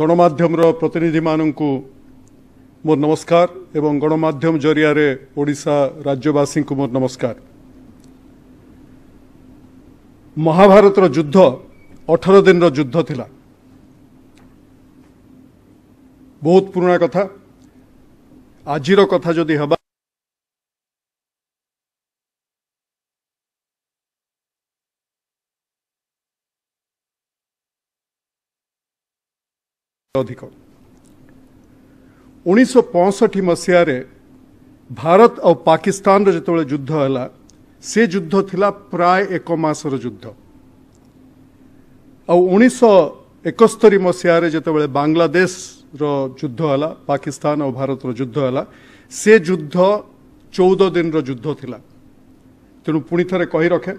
ଗଣମାଧ୍ୟମର ପ୍ରତିନିଧିମାନଙ୍କୁ ମୋର ନମସ୍କାର ଏବଂ ଗଣମାଧ୍ୟମ ଜରିଆରେ ଓଡ଼ିଶା ରାଜ୍ୟବାସୀଙ୍କୁ ମୋର ନମସ୍କାର ମହାଭାରତର ଯୁଦ୍ଧ ଅଠର ଦିନର ଯୁଦ୍ଧ ଥିଲା ବହୁତ ପୁରୁଣା କଥା ଆଜିର କଥା ଯଦି ହେବା ଅଧିକ ଉଣେଇଶହ ପଞ୍ଚଷଠି ମସିହାରେ ଭାରତ ଆଉ ପାକିସ୍ତାନର ଯେତେବେଳେ ଯୁଦ୍ଧ ହେଲା ସେ ଯୁଦ୍ଧ ଥିଲା ପ୍ରାୟ ଏକ ମାସର ଯୁଦ୍ଧ ଆଉ ଉଣେଇଶହ ଏକସ୍ତରି ମସିହାରେ ଯେତେବେଳେ ବାଂଲାଦେଶର ଯୁଦ୍ଧ ହେଲା ପାକିସ୍ତାନ ଆଉ ଭାରତର ଯୁଦ୍ଧ ହେଲା ସେ ଯୁଦ୍ଧ ଚଉଦ ଦିନର ଯୁଦ୍ଧ ଥିଲା ତେଣୁ ପୁଣି ଥରେ କହି ରଖେ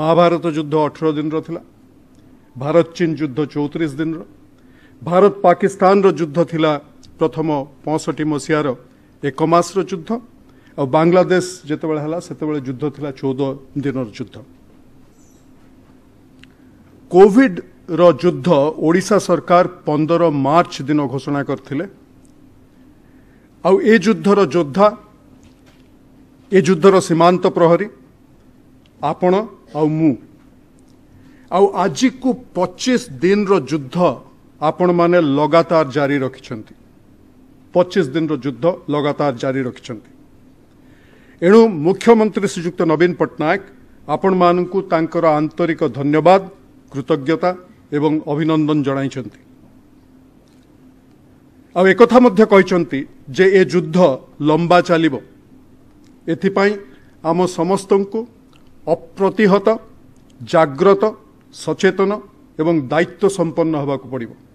ମହାଭାରତ ଯୁଦ୍ଧ ଅଠର ଦିନର ଥିଲା ଭାରତ ଚୀନ ଯୁଦ୍ଧ ଚଉତିରିଶ ଦିନର ଭାରତ ପାକିସ୍ତାନର ଯୁଦ୍ଧ ଥିଲା ପ୍ରଥମ ପଞ୍ଚଷଠି ମସିହାର ଏକ ମାସର ଯୁଦ୍ଧ ଆଉ ବାଂଲାଦେଶ ଯେତେବେଳେ ହେଲା ସେତେବେଳେ ଯୁଦ୍ଧ ଥିଲା ଚଉଦ ଦିନର ଯୁଦ୍ଧ କୋଭିଡ଼ର ଯୁଦ୍ଧ ଓଡ଼ିଶା ସରକାର ପନ୍ଦର ମାର୍ଚ୍ଚ ଦିନ ଘୋଷଣା କରିଥିଲେ ଆଉ ଏ ଯୁଦ୍ଧର ଯୋଦ୍ଧା ଏ ଯୁଦ୍ଧର ସୀମାନ୍ତ ପ୍ରହରୀ ଆପଣ ଆଉ ମୁଁ ଆଉ ଆଜିକୁ ପଚିଶ ଦିନର ଯୁଦ୍ଧ ଆପଣମାନେ ଲଗାତାର ଜାରି ରଖିଛନ୍ତି ପଚିଶ ଦିନର ଯୁଦ୍ଧ ଲଗାତାର ଜାରି ରଖିଛନ୍ତି ଏଣୁ ମୁଖ୍ୟମନ୍ତ୍ରୀ ଶ୍ରୀଯୁକ୍ତ ନବୀନ ପଟ୍ଟନାୟକ ଆପଣମାନଙ୍କୁ ତାଙ୍କର ଆନ୍ତରିକ ଧନ୍ୟବାଦ କୃତଜ୍ଞତା ଏବଂ ଅଭିନନ୍ଦନ ଜଣାଇଛନ୍ତି ଆଉ ଏକଥା ମଧ୍ୟ କହିଛନ୍ତି ଯେ ଏ ଯୁଦ୍ଧ ଲମ୍ବା ଚାଲିବ ଏଥିପାଇଁ ଆମ ସମସ୍ତଙ୍କୁ ଅପ୍ରତିହତ ଜାଗ୍ରତ ସଚେତନ ଏବଂ ଦାୟିତ୍ୱ ସମ୍ପନ୍ନ ହେବାକୁ ପଡ଼ିବ